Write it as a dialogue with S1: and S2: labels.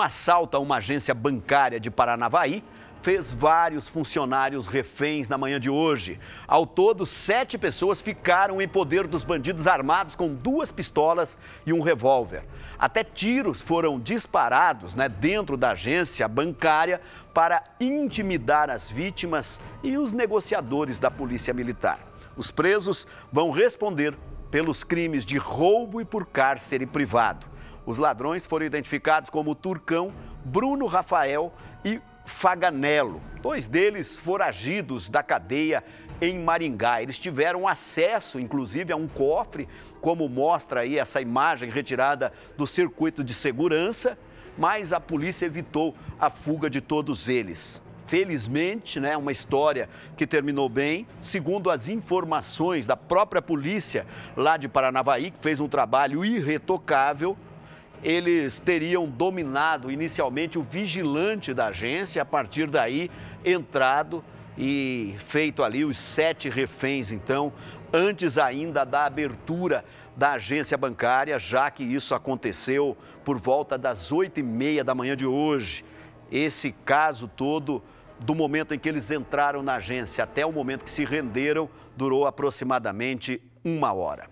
S1: Um assalto a uma agência bancária de Paranavaí fez vários funcionários reféns na manhã de hoje. Ao todo, sete pessoas ficaram em poder dos bandidos armados com duas pistolas e um revólver. Até tiros foram disparados né, dentro da agência bancária para intimidar as vítimas e os negociadores da Polícia Militar. Os presos vão responder pelos crimes de roubo e por cárcere privado. Os ladrões foram identificados como Turcão, Bruno Rafael e Faganello. Dois deles foragidos da cadeia em Maringá. Eles tiveram acesso, inclusive, a um cofre, como mostra aí essa imagem retirada do circuito de segurança, mas a polícia evitou a fuga de todos eles. Felizmente, né, uma história que terminou bem. Segundo as informações da própria polícia lá de Paranavaí, que fez um trabalho irretocável, eles teriam dominado inicialmente o vigilante da agência, a partir daí entrado e feito ali os sete reféns, então, antes ainda da abertura da agência bancária, já que isso aconteceu por volta das oito e meia da manhã de hoje. Esse caso todo, do momento em que eles entraram na agência até o momento que se renderam, durou aproximadamente uma hora.